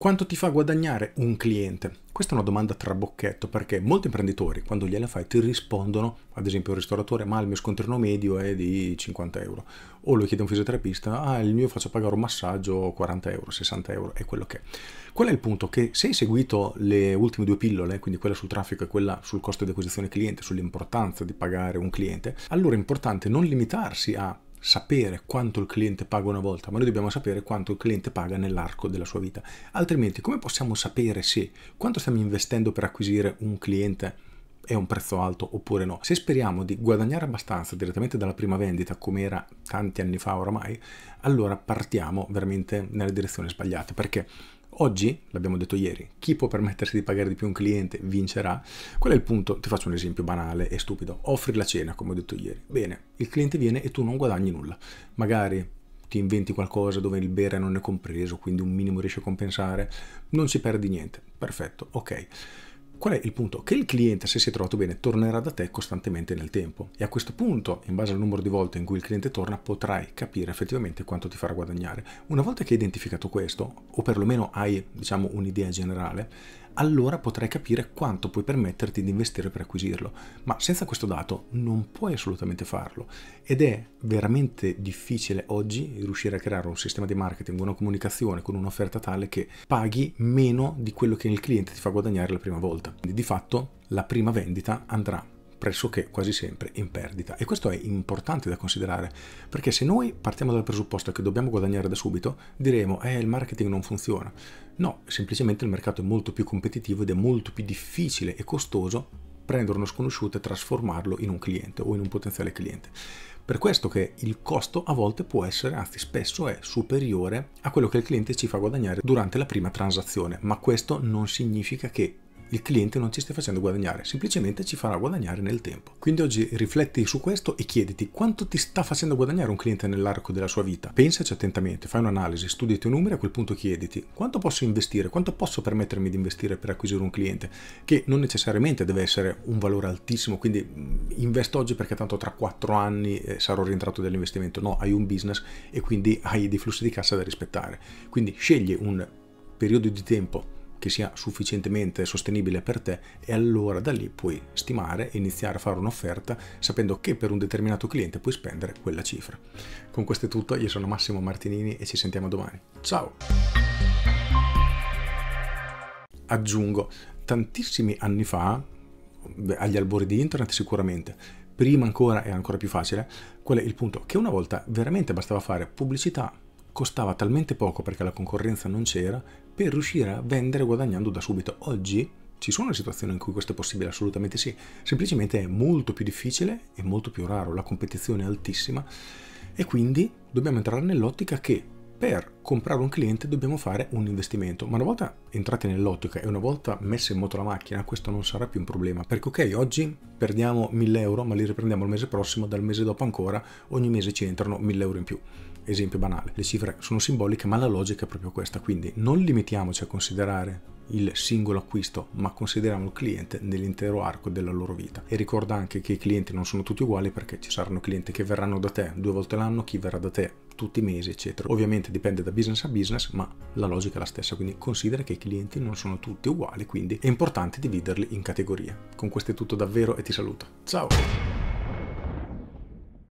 Quanto ti fa guadagnare un cliente? Questa è una domanda trabocchetto perché molti imprenditori quando gliela fai ti rispondono, ad esempio un ristoratore, ma il mio scontrino medio è di 50 euro. O lo chiede un fisioterapista, ah il mio faccio pagare un massaggio 40 euro, 60 euro, è quello che è. Qual è il punto? Che se hai seguito le ultime due pillole, quindi quella sul traffico e quella sul costo di acquisizione cliente, sull'importanza di pagare un cliente, allora è importante non limitarsi a sapere quanto il cliente paga una volta, ma noi dobbiamo sapere quanto il cliente paga nell'arco della sua vita. Altrimenti come possiamo sapere se quanto stiamo investendo per acquisire un cliente è un prezzo alto oppure no? Se speriamo di guadagnare abbastanza direttamente dalla prima vendita, come era tanti anni fa oramai, allora partiamo veramente nella direzione sbagliata. perché Oggi, l'abbiamo detto ieri, chi può permettersi di pagare di più un cliente vincerà. Qual è il punto? Ti faccio un esempio banale e stupido. Offri la cena, come ho detto ieri. Bene, il cliente viene e tu non guadagni nulla. Magari ti inventi qualcosa dove il bere non è compreso, quindi un minimo riesci a compensare, non ci perdi niente. Perfetto, ok. Qual è il punto? Che il cliente, se si è trovato bene, tornerà da te costantemente nel tempo e a questo punto, in base al numero di volte in cui il cliente torna, potrai capire effettivamente quanto ti farà guadagnare. Una volta che hai identificato questo, o perlomeno hai diciamo, un'idea generale, allora potrai capire quanto puoi permetterti di investire per acquisirlo. Ma senza questo dato non puoi assolutamente farlo. Ed è veramente difficile oggi riuscire a creare un sistema di marketing, una comunicazione con un'offerta tale che paghi meno di quello che il cliente ti fa guadagnare la prima volta. Quindi di fatto la prima vendita andrà pressoché quasi sempre in perdita. E questo è importante da considerare, perché se noi partiamo dal presupposto che dobbiamo guadagnare da subito, diremo eh il marketing non funziona. No, semplicemente il mercato è molto più competitivo ed è molto più difficile e costoso prendere uno sconosciuto e trasformarlo in un cliente o in un potenziale cliente. Per questo che il costo a volte può essere, anzi spesso è superiore a quello che il cliente ci fa guadagnare durante la prima transazione, ma questo non significa che il cliente non ci stia facendo guadagnare, semplicemente ci farà guadagnare nel tempo. Quindi oggi rifletti su questo e chiediti quanto ti sta facendo guadagnare un cliente nell'arco della sua vita. Pensaci attentamente, fai un'analisi, studi i tuoi numeri, a quel punto chiediti quanto posso investire, quanto posso permettermi di investire per acquisire un cliente, che non necessariamente deve essere un valore altissimo, quindi mm, investo oggi perché tanto tra quattro anni eh, sarò rientrato dall'investimento. No, hai un business e quindi hai dei flussi di cassa da rispettare. Quindi scegli un periodo di tempo che sia sufficientemente sostenibile per te e allora da lì puoi stimare e iniziare a fare un'offerta sapendo che per un determinato cliente puoi spendere quella cifra. Con questo è tutto, io sono Massimo Martinini e ci sentiamo domani. Ciao! Aggiungo, tantissimi anni fa, agli albori di internet sicuramente, prima ancora era ancora più facile, qual è il punto? Che una volta veramente bastava fare pubblicità costava talmente poco perché la concorrenza non c'era per riuscire a vendere guadagnando da subito. Oggi ci sono situazioni in cui questo è possibile, assolutamente sì, semplicemente è molto più difficile e molto più raro, la competizione è altissima e quindi dobbiamo entrare nell'ottica che per comprare un cliente dobbiamo fare un investimento, ma una volta entrati nell'ottica e una volta messa in moto la macchina, questo non sarà più un problema, perché ok, oggi perdiamo 1000 euro, ma li riprendiamo il mese prossimo, dal mese dopo ancora, ogni mese ci entrano 1000 euro in più esempio banale. Le cifre sono simboliche ma la logica è proprio questa, quindi non limitiamoci a considerare il singolo acquisto, ma consideriamo il cliente nell'intero arco della loro vita. E ricorda anche che i clienti non sono tutti uguali perché ci saranno clienti che verranno da te due volte l'anno, chi verrà da te tutti i mesi, eccetera. Ovviamente dipende da business a business, ma la logica è la stessa, quindi considera che i clienti non sono tutti uguali, quindi è importante dividerli in categorie. Con questo è tutto davvero e ti saluto. Ciao!